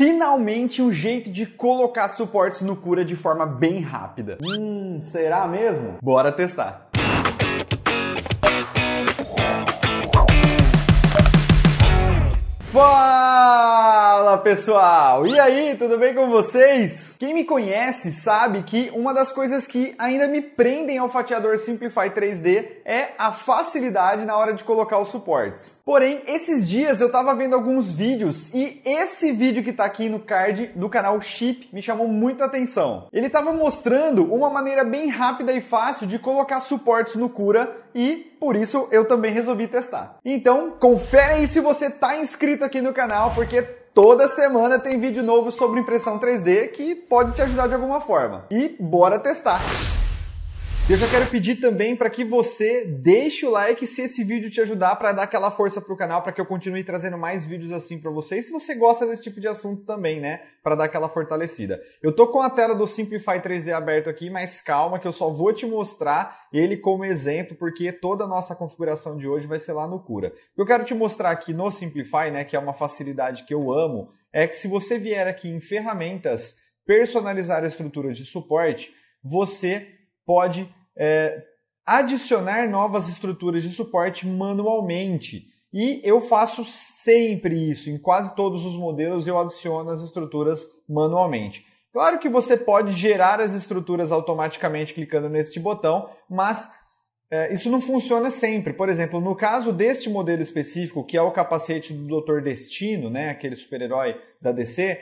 finalmente um jeito de colocar suportes no Cura de forma bem rápida. Hum, será mesmo? Bora testar! Fala! pessoal! E aí, tudo bem com vocês? Quem me conhece sabe que uma das coisas que ainda me prendem ao fatiador Simplify 3D é a facilidade na hora de colocar os suportes. Porém, esses dias eu estava vendo alguns vídeos e esse vídeo que está aqui no card do canal Chip me chamou muito a atenção. Ele estava mostrando uma maneira bem rápida e fácil de colocar suportes no Cura e por isso eu também resolvi testar. Então, confere aí se você está inscrito aqui no canal, porque toda semana tem vídeo novo sobre impressão 3D que pode te ajudar de alguma forma. E bora testar! E eu já quero pedir também para que você deixe o like se esse vídeo te ajudar para dar aquela força pro canal para que eu continue trazendo mais vídeos assim para vocês. Se você gosta desse tipo de assunto também, né, para dar aquela fortalecida. Eu tô com a tela do Simplify 3D aberto aqui, mas calma que eu só vou te mostrar ele como exemplo, porque toda a nossa configuração de hoje vai ser lá no Cura. Eu quero te mostrar aqui no Simplify, né, que é uma facilidade que eu amo, é que se você vier aqui em ferramentas, personalizar a estrutura de suporte, você pode é, adicionar novas estruturas de suporte manualmente. E eu faço sempre isso, em quase todos os modelos eu adiciono as estruturas manualmente. Claro que você pode gerar as estruturas automaticamente clicando neste botão, mas é, isso não funciona sempre. Por exemplo, no caso deste modelo específico, que é o capacete do Dr. Destino, né, aquele super-herói da DC,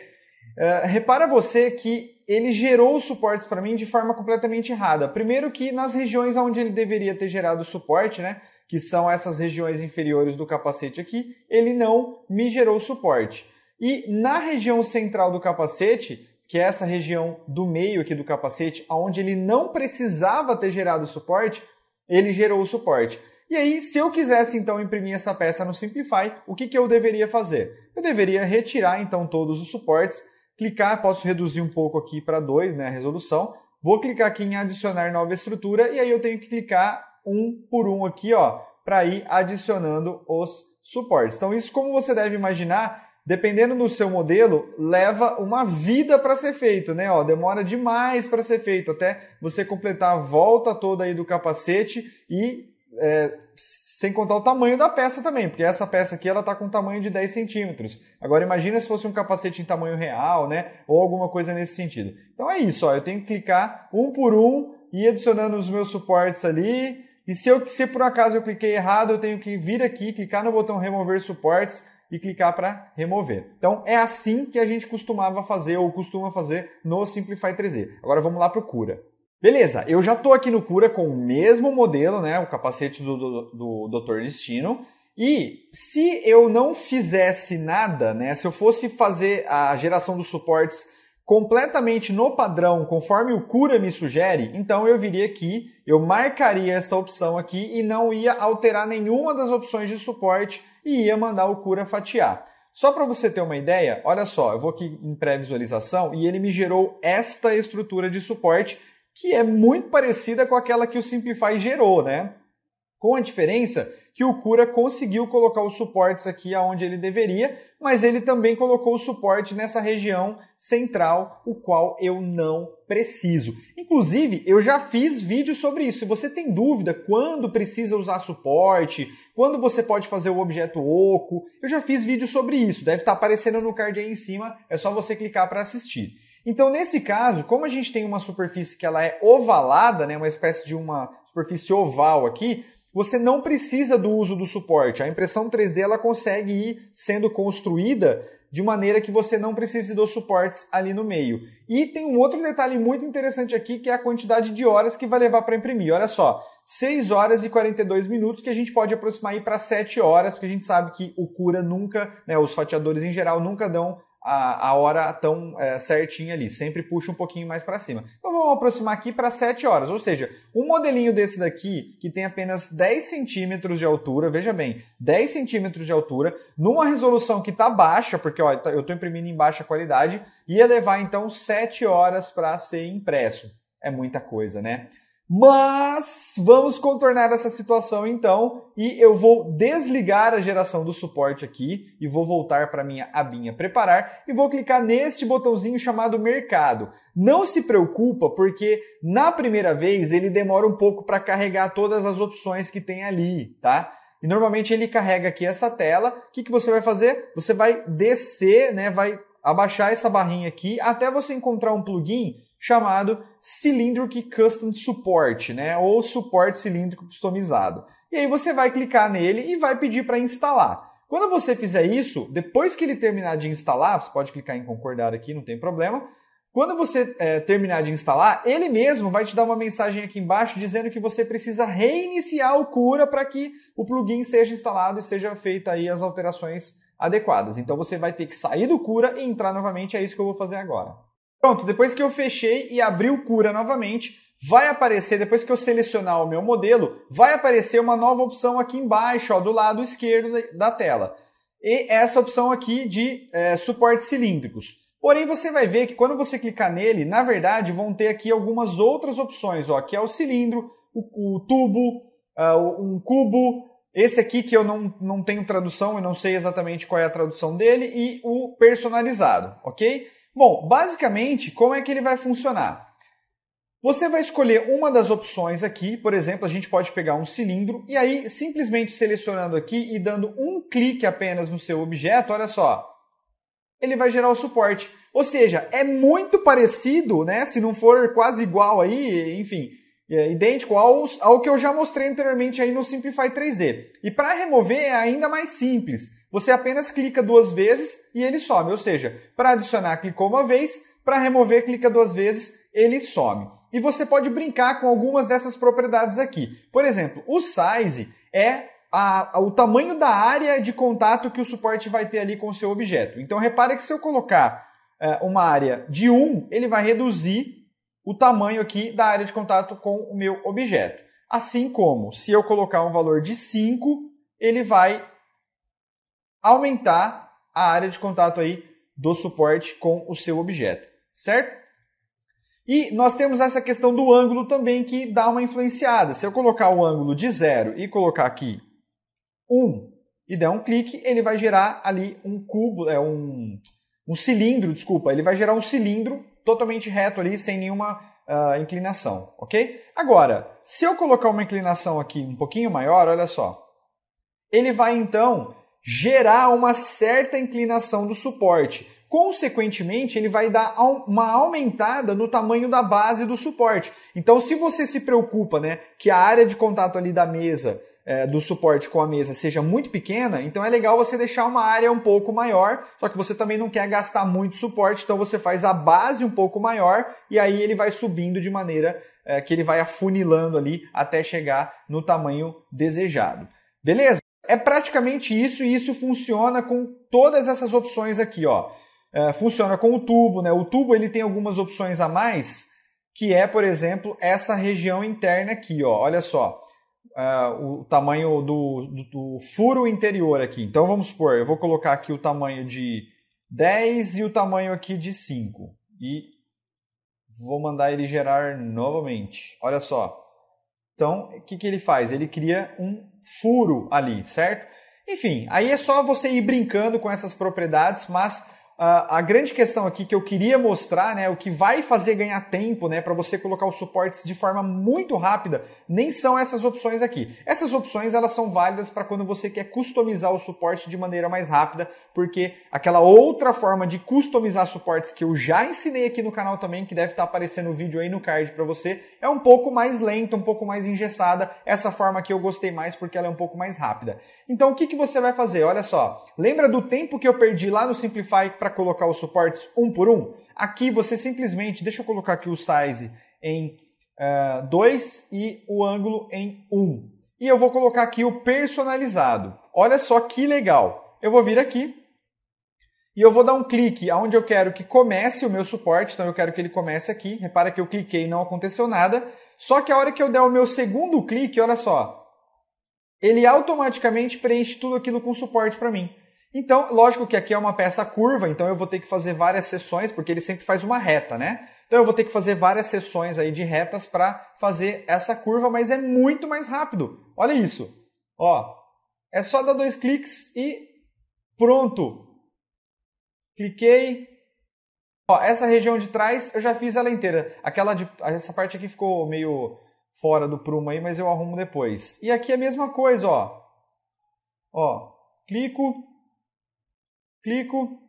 é, repara você que ele gerou suportes para mim de forma completamente errada. Primeiro que nas regiões onde ele deveria ter gerado suporte, né, que são essas regiões inferiores do capacete aqui, ele não me gerou suporte. E na região central do capacete, que é essa região do meio aqui do capacete, onde ele não precisava ter gerado suporte, ele gerou o suporte. E aí, se eu quisesse então imprimir essa peça no Simplify, o que, que eu deveria fazer? Eu deveria retirar então todos os suportes clicar, posso reduzir um pouco aqui para 2, né, a resolução. Vou clicar aqui em adicionar nova estrutura e aí eu tenho que clicar um por um aqui, ó, para ir adicionando os suportes. Então isso, como você deve imaginar, dependendo do seu modelo, leva uma vida para ser feito, né? Ó, demora demais para ser feito até você completar a volta toda aí do capacete e é, sem contar o tamanho da peça também, porque essa peça aqui ela está com um tamanho de 10 centímetros. Agora imagina se fosse um capacete em tamanho real, né? Ou alguma coisa nesse sentido. Então é isso, ó, eu tenho que clicar um por um e adicionando os meus suportes ali. E se, eu, se por acaso eu cliquei errado, eu tenho que vir aqui, clicar no botão remover suportes e clicar para remover. Então é assim que a gente costumava fazer ou costuma fazer no Simplify 3D. Agora vamos lá para o cura. Beleza, eu já estou aqui no Cura com o mesmo modelo, né, o capacete do, do, do Dr. Destino. E se eu não fizesse nada, né, se eu fosse fazer a geração dos suportes completamente no padrão, conforme o Cura me sugere, então eu viria aqui, eu marcaria esta opção aqui e não ia alterar nenhuma das opções de suporte e ia mandar o Cura fatiar. Só para você ter uma ideia, olha só, eu vou aqui em pré-visualização e ele me gerou esta estrutura de suporte que é muito parecida com aquela que o Simplify gerou, né? Com a diferença que o Cura conseguiu colocar os suportes aqui aonde ele deveria, mas ele também colocou o suporte nessa região central, o qual eu não preciso. Inclusive, eu já fiz vídeo sobre isso. Se você tem dúvida quando precisa usar suporte, quando você pode fazer o objeto oco, eu já fiz vídeo sobre isso. Deve estar aparecendo no card aí em cima, é só você clicar para assistir. Então, nesse caso, como a gente tem uma superfície que ela é ovalada, né, uma espécie de uma superfície oval aqui, você não precisa do uso do suporte. A impressão 3D ela consegue ir sendo construída de maneira que você não precise dos suportes ali no meio. E tem um outro detalhe muito interessante aqui, que é a quantidade de horas que vai levar para imprimir. Olha só, 6 horas e 42 minutos, que a gente pode aproximar para 7 horas, porque a gente sabe que o cura nunca, né, os fatiadores em geral nunca dão a, a hora tão é, certinha ali, sempre puxa um pouquinho mais para cima. Então vamos aproximar aqui para 7 horas, ou seja, um modelinho desse daqui, que tem apenas 10 centímetros de altura, veja bem, 10 centímetros de altura, numa resolução que está baixa, porque ó, eu estou imprimindo em baixa qualidade, ia levar então 7 horas para ser impresso. É muita coisa, né? Mas vamos contornar essa situação então e eu vou desligar a geração do suporte aqui e vou voltar para minha abinha preparar e vou clicar neste botãozinho chamado mercado. Não se preocupa porque na primeira vez ele demora um pouco para carregar todas as opções que tem ali, tá? E normalmente ele carrega aqui essa tela. O que, que você vai fazer? Você vai descer, né? Vai abaixar essa barrinha aqui até você encontrar um plugin chamado Cylindric Custom Support, né? Ou suporte cilíndrico customizado. E aí você vai clicar nele e vai pedir para instalar. Quando você fizer isso, depois que ele terminar de instalar, você pode clicar em concordar aqui, não tem problema. Quando você é, terminar de instalar, ele mesmo vai te dar uma mensagem aqui embaixo dizendo que você precisa reiniciar o cura para que o plugin seja instalado e seja feita aí as alterações adequadas. Então você vai ter que sair do cura e entrar novamente, é isso que eu vou fazer agora. Pronto, depois que eu fechei e abri o cura novamente, vai aparecer, depois que eu selecionar o meu modelo, vai aparecer uma nova opção aqui embaixo, ó, do lado esquerdo da tela. E essa opção aqui de é, suportes cilíndricos. Porém, você vai ver que quando você clicar nele, na verdade, vão ter aqui algumas outras opções, ó, que é o cilindro, o, o tubo, uh, um cubo, esse aqui que eu não, não tenho tradução eu não sei exatamente qual é a tradução dele, e o personalizado, ok? Bom, basicamente, como é que ele vai funcionar? Você vai escolher uma das opções aqui, por exemplo, a gente pode pegar um cilindro e aí simplesmente selecionando aqui e dando um clique apenas no seu objeto, olha só, ele vai gerar o suporte. Ou seja, é muito parecido, né? Se não for quase igual aí, enfim, é idêntico ao, ao que eu já mostrei anteriormente aí no Simplify 3D. E para remover é ainda mais simples. Você apenas clica duas vezes e ele some, ou seja, para adicionar clicou uma vez, para remover clica duas vezes, ele some. E você pode brincar com algumas dessas propriedades aqui. Por exemplo, o size é a, o tamanho da área de contato que o suporte vai ter ali com o seu objeto. Então repare que se eu colocar eh, uma área de 1, ele vai reduzir o tamanho aqui da área de contato com o meu objeto. Assim como se eu colocar um valor de 5, ele vai aumentar a área de contato aí do suporte com o seu objeto, certo? E nós temos essa questão do ângulo também que dá uma influenciada. Se eu colocar o ângulo de zero e colocar aqui 1 um, e der um clique, ele vai gerar ali um cubo, é um, um cilindro, desculpa, ele vai gerar um cilindro totalmente reto ali, sem nenhuma uh, inclinação, ok? Agora, se eu colocar uma inclinação aqui um pouquinho maior, olha só, ele vai então gerar uma certa inclinação do suporte. Consequentemente, ele vai dar uma aumentada no tamanho da base do suporte. Então, se você se preocupa, né, que a área de contato ali da mesa é, do suporte com a mesa seja muito pequena, então é legal você deixar uma área um pouco maior, só que você também não quer gastar muito suporte, então você faz a base um pouco maior e aí ele vai subindo de maneira é, que ele vai afunilando ali até chegar no tamanho desejado. Beleza? é praticamente isso e isso funciona com todas essas opções aqui, ó. É, funciona com o tubo, né? O tubo ele tem algumas opções a mais, que é, por exemplo, essa região interna aqui, ó. Olha só, é, o tamanho do, do, do, furo interior aqui. Então vamos supor, eu vou colocar aqui o tamanho de 10 e o tamanho aqui de 5. E vou mandar ele gerar novamente. Olha só. Então, o que, que ele faz? Ele cria um furo ali, certo? Enfim, aí é só você ir brincando com essas propriedades, mas Uh, a grande questão aqui que eu queria mostrar, né, o que vai fazer ganhar tempo, né, para você colocar os suportes de forma muito rápida, nem são essas opções aqui. Essas opções elas são válidas para quando você quer customizar o suporte de maneira mais rápida, porque aquela outra forma de customizar suportes que eu já ensinei aqui no canal também, que deve estar aparecendo o vídeo aí no card para você, é um pouco mais lenta, um pouco mais engessada. Essa forma aqui eu gostei mais porque ela é um pouco mais rápida. Então o que, que você vai fazer? Olha só, lembra do tempo que eu perdi lá no Simplify para colocar os suportes um por um? Aqui você simplesmente, deixa eu colocar aqui o size em 2 uh, eh, e o ângulo em 1. Um. E eu vou colocar aqui o personalizado. Olha só que legal. Eu vou vir aqui, e eu vou dar um clique aonde eu quero que comece o meu suporte, então eu quero que ele comece aqui. Repara que eu cliquei e não aconteceu nada. Só que a hora que eu der o meu segundo clique, olha só, ele automaticamente preenche tudo aquilo com suporte para mim. Então, lógico que aqui é uma peça curva, então eu vou ter que fazer várias sessões, porque ele sempre faz uma reta, né? Então eu vou ter que fazer várias sessões aí de retas para fazer essa curva, mas é muito mais rápido. Olha isso. Ó, é só dar dois cliques e pronto cliquei. Ó, essa região de trás eu já fiz ela inteira. Aquela de, essa parte aqui ficou meio fora do prumo aí, mas eu arrumo depois. E aqui é a mesma coisa, ó. Ó, clico, clico,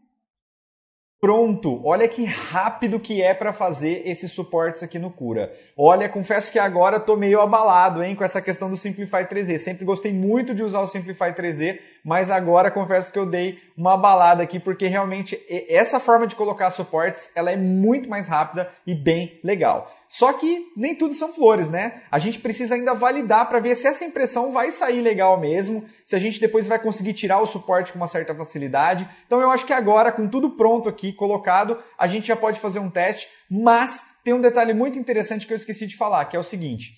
Pronto, olha que rápido que é para fazer esses suportes aqui no Cura. Olha, confesso que agora tô meio abalado, hein, com essa questão do Simplify 3D. Sempre gostei muito de usar o Simplify 3D, mas agora confesso que eu dei uma abalada aqui porque realmente essa forma de colocar suportes, ela é muito mais rápida e bem legal. Só que nem tudo são flores, né? A gente precisa ainda validar para ver se essa impressão vai sair legal mesmo, se a gente depois vai conseguir tirar o suporte com uma certa facilidade. Então eu acho que agora, com tudo pronto aqui, colocado, a gente já pode fazer um teste, mas tem um detalhe muito interessante que eu esqueci de falar, que é o seguinte.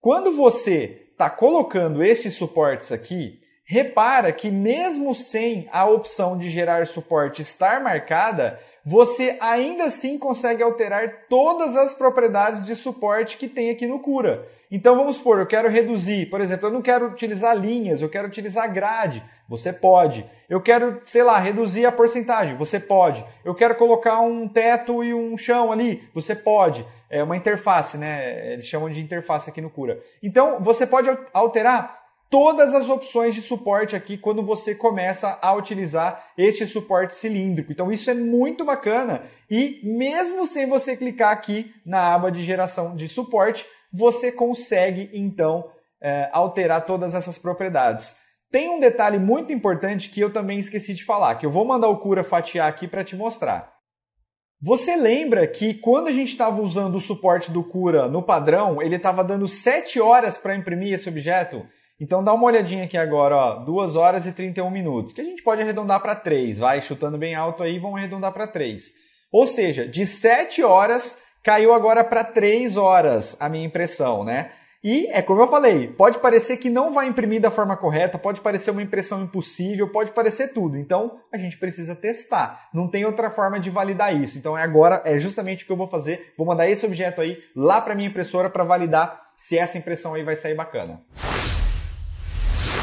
Quando você está colocando esses suportes aqui, repara que mesmo sem a opção de gerar suporte estar marcada, você ainda assim consegue alterar todas as propriedades de suporte que tem aqui no Cura. Então vamos supor, eu quero reduzir, por exemplo, eu não quero utilizar linhas, eu quero utilizar grade, você pode. Eu quero, sei lá, reduzir a porcentagem, você pode. Eu quero colocar um teto e um chão ali, você pode. É uma interface, né? Eles chamam de interface aqui no Cura. Então você pode alterar todas as opções de suporte aqui quando você começa a utilizar este suporte cilíndrico. Então isso é muito bacana e mesmo sem você clicar aqui na aba de geração de suporte, você consegue então é, alterar todas essas propriedades. Tem um detalhe muito importante que eu também esqueci de falar, que eu vou mandar o Cura fatiar aqui para te mostrar. Você lembra que quando a gente estava usando o suporte do Cura no padrão, ele estava dando 7 horas para imprimir esse objeto? Então dá uma olhadinha aqui agora, ó, 2 horas e 31 minutos, que a gente pode arredondar para 3, vai chutando bem alto aí, vamos arredondar para 3. Ou seja, de 7 horas caiu agora para 3 horas, a minha impressão, né? E é como eu falei, pode parecer que não vai imprimir da forma correta, pode parecer uma impressão impossível, pode parecer tudo. Então a gente precisa testar. Não tem outra forma de validar isso. Então é agora é justamente o que eu vou fazer. Vou mandar esse objeto aí lá para minha impressora para validar se essa impressão aí vai sair bacana.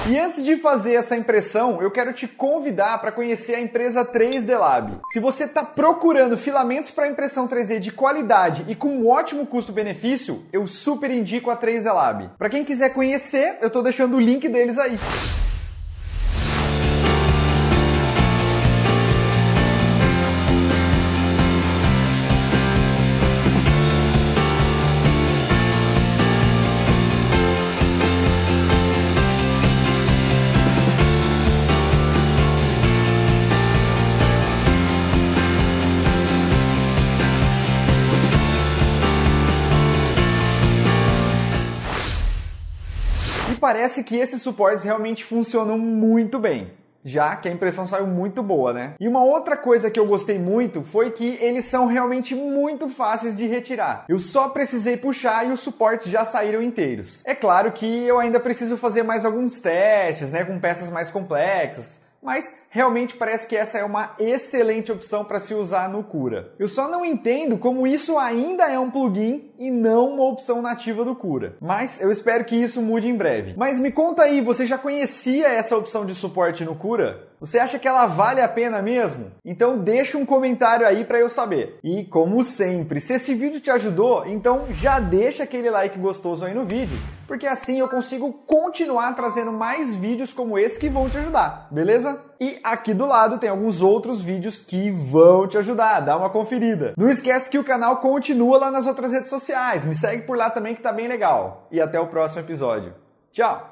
E antes de fazer essa impressão, eu quero te convidar para conhecer a empresa 3D Lab. Se você está procurando filamentos para impressão 3D de qualidade e com um ótimo custo-benefício, eu super indico a 3D Lab. Para quem quiser conhecer, eu estou deixando o link deles aí. parece que esses suportes realmente funcionam muito bem já que a impressão saiu muito boa, né? E uma outra coisa que eu gostei muito foi que eles são realmente muito fáceis de retirar. Eu só precisei puxar e os suportes já saíram inteiros. É claro que eu ainda preciso fazer mais alguns testes, né, com peças mais complexas, mas realmente parece que essa é uma excelente opção para se usar no Cura. Eu só não entendo como isso ainda é um plugin e não uma opção nativa do cura. Mas eu espero que isso mude em breve. Mas me conta aí, você já conhecia essa opção de suporte no cura? Você acha que ela vale a pena mesmo? Então deixa um comentário aí para eu saber. E como sempre, se esse vídeo te ajudou, então já deixa aquele like gostoso aí no vídeo, porque assim eu consigo continuar trazendo mais vídeos como esse que vão te ajudar, beleza? E aqui do lado tem alguns outros vídeos que vão te ajudar. Dá uma conferida. Não esquece que o canal continua lá nas outras redes sociais. Me segue por lá também que tá bem legal. E até o próximo episódio. Tchau!